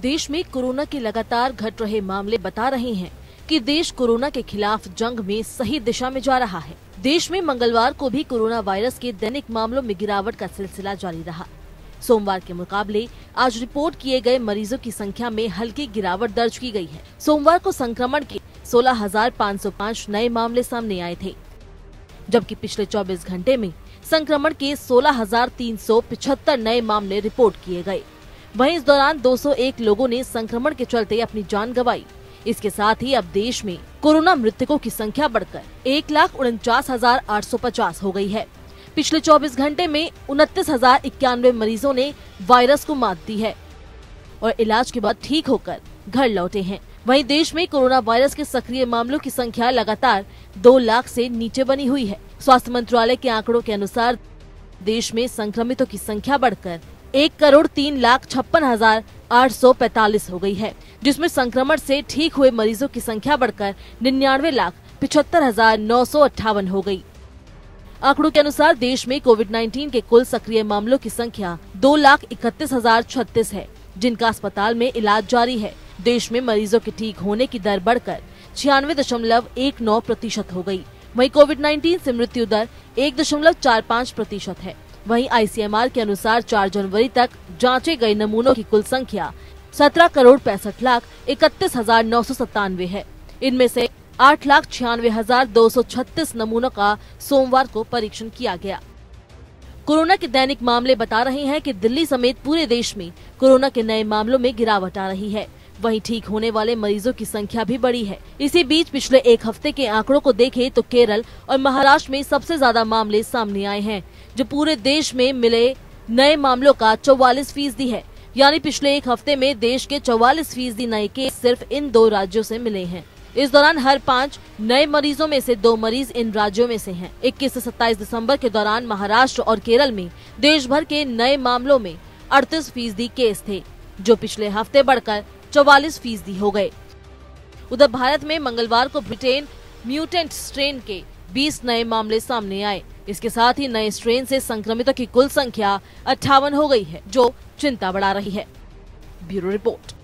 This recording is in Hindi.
देश में कोरोना के लगातार घट रहे मामले बता रहे हैं कि देश कोरोना के खिलाफ जंग में सही दिशा में जा रहा है देश में मंगलवार को भी कोरोना वायरस के दैनिक मामलों में गिरावट का सिलसिला जारी रहा सोमवार के मुकाबले आज रिपोर्ट किए गए मरीजों की संख्या में हल्की गिरावट दर्ज की गई है सोमवार को संक्रमण के 16,505 नए मामले सामने आए थे जबकि पिछले 24 घंटे में संक्रमण के 16,375 नए मामले रिपोर्ट किए गए वहीं इस दौरान 201 लोगों ने संक्रमण के चलते अपनी जान गंवाई इसके साथ ही अब देश में कोरोना मृतकों की संख्या बढ़कर एक लाख उनचास हजार आठ सौ पचास हो गई है पिछले 24 घंटे में उनतीस हजार इक्यानवे मरीजों ने वायरस को मात दी है और इलाज के बाद ठीक होकर घर लौटे हैं वहीं देश में कोरोना वायरस के सक्रिय मामलों की संख्या लगातार दो लाख से नीचे बनी हुई है स्वास्थ्य मंत्रालय के आंकड़ों के अनुसार देश में संक्रमितों की संख्या बढ़कर एक करोड़ तीन लाख छप्पन हजार आठ सौ पैतालीस हो गई है जिसमें संक्रमण से ठीक हुए मरीजों की संख्या बढ़कर निन्यानवे लाख पिछहत्तर हजार नौ सौ अट्ठावन हो गई। आंकड़ों के अनुसार देश में कोविड 19 के कुल सक्रिय मामलों की संख्या दो लाख इकतीस हजार छत्तीस है जिनका अस्पताल में इलाज जारी है देश में मरीजों के ठीक होने की दर बढ़कर छियानवे दशमलव एक नौ प्रतिशत हो गई। वहीं कोविड 19 से मृत्यु दर एक दशमलव चार पाँच प्रतिशत है वहीं आईसीएमआर के अनुसार 4 जनवरी तक जांचे गए नमूनों की कुल संख्या सत्रह करोड़ पैंसठ लाख इकतीस हजार नौ सौ सत्तानवे है इनमें से आठ लाख छियानवे हजार दो सौ छत्तीस नमूनों का सोमवार को परीक्षण किया गया कोरोना के दैनिक मामले बता रहे हैं कि दिल्ली समेत पूरे देश में कोरोना के नए मामलों में गिरावट आ रही है वहीं ठीक होने वाले मरीजों की संख्या भी बड़ी है इसी बीच पिछले एक हफ्ते के आंकड़ों को देखें तो केरल और महाराष्ट्र में सबसे ज्यादा मामले सामने आए हैं जो पूरे देश में मिले नए मामलों का चौवालीस फीसदी है यानी पिछले एक हफ्ते में देश के चौवालीस फीसदी नए केस सिर्फ इन दो राज्यों से मिले हैं इस दौरान हर पाँच नए मरीजों में से दो मरीज इन राज्यों में से हैं। 21 से 27 दिसंबर के दौरान महाराष्ट्र और केरल में देश भर के नए मामलों में अड़तीस फीसदी केस थे जो पिछले हफ्ते बढ़कर चौवालीस फीसदी हो गए उधर भारत में मंगलवार को ब्रिटेन म्यूटेंट स्ट्रेन के 20 नए मामले सामने आए इसके साथ ही नए स्ट्रेन से संक्रमितों की कुल संख्या अट्ठावन हो गई है जो चिंता बढ़ा रही है ब्यूरो रिपोर्ट